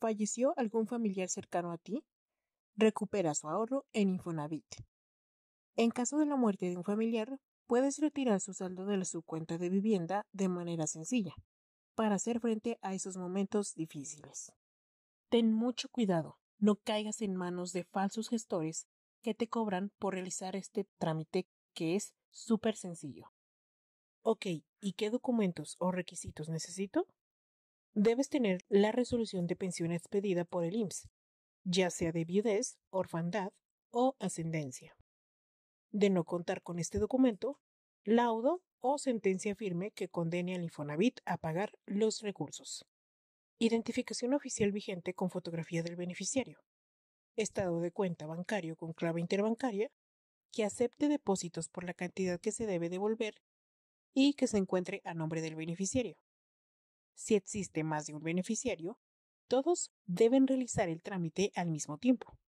falleció algún familiar cercano a ti, recupera su ahorro en Infonavit. En caso de la muerte de un familiar, puedes retirar su saldo de su cuenta de vivienda de manera sencilla, para hacer frente a esos momentos difíciles. Ten mucho cuidado, no caigas en manos de falsos gestores que te cobran por realizar este trámite que es súper sencillo. Ok, ¿y qué documentos o requisitos necesito? debes tener la resolución de pensión expedida por el IMSS, ya sea de viudez, orfandad o ascendencia. De no contar con este documento, laudo o sentencia firme que condene al Infonavit a pagar los recursos. Identificación oficial vigente con fotografía del beneficiario. Estado de cuenta bancario con clave interbancaria que acepte depósitos por la cantidad que se debe devolver y que se encuentre a nombre del beneficiario si existe más de un beneficiario, todos deben realizar el trámite al mismo tiempo.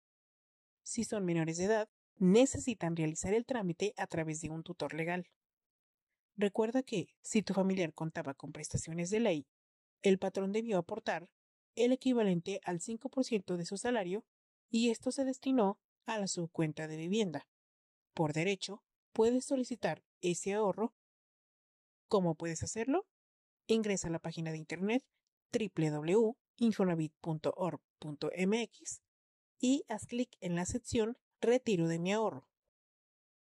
Si son menores de edad, necesitan realizar el trámite a través de un tutor legal. Recuerda que, si tu familiar contaba con prestaciones de ley, el patrón debió aportar el equivalente al 5% de su salario y esto se destinó a la cuenta de vivienda. Por derecho, puedes solicitar ese ahorro. ¿Cómo puedes hacerlo? ingresa a la página de internet www.infonavit.org.mx y haz clic en la sección Retiro de mi ahorro.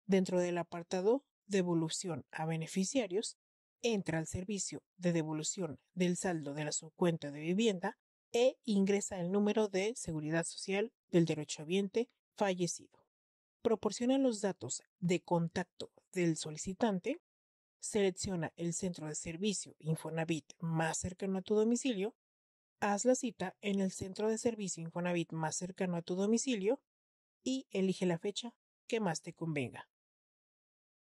Dentro del apartado Devolución a beneficiarios, entra al servicio de devolución del saldo de la subcuenta de vivienda e ingresa el número de seguridad social del derechohabiente fallecido. Proporciona los datos de contacto del solicitante Selecciona el centro de servicio Infonavit más cercano a tu domicilio. Haz la cita en el centro de servicio Infonavit más cercano a tu domicilio y elige la fecha que más te convenga.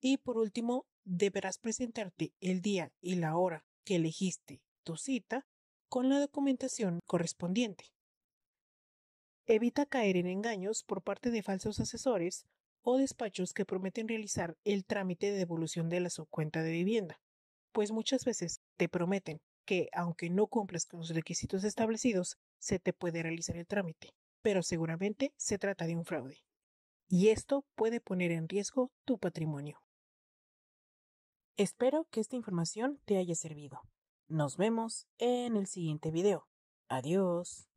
Y por último, deberás presentarte el día y la hora que elegiste tu cita con la documentación correspondiente. Evita caer en engaños por parte de falsos asesores o despachos que prometen realizar el trámite de devolución de la subcuenta de vivienda, pues muchas veces te prometen que, aunque no cumplas con los requisitos establecidos, se te puede realizar el trámite, pero seguramente se trata de un fraude. Y esto puede poner en riesgo tu patrimonio. Espero que esta información te haya servido. Nos vemos en el siguiente video. Adiós.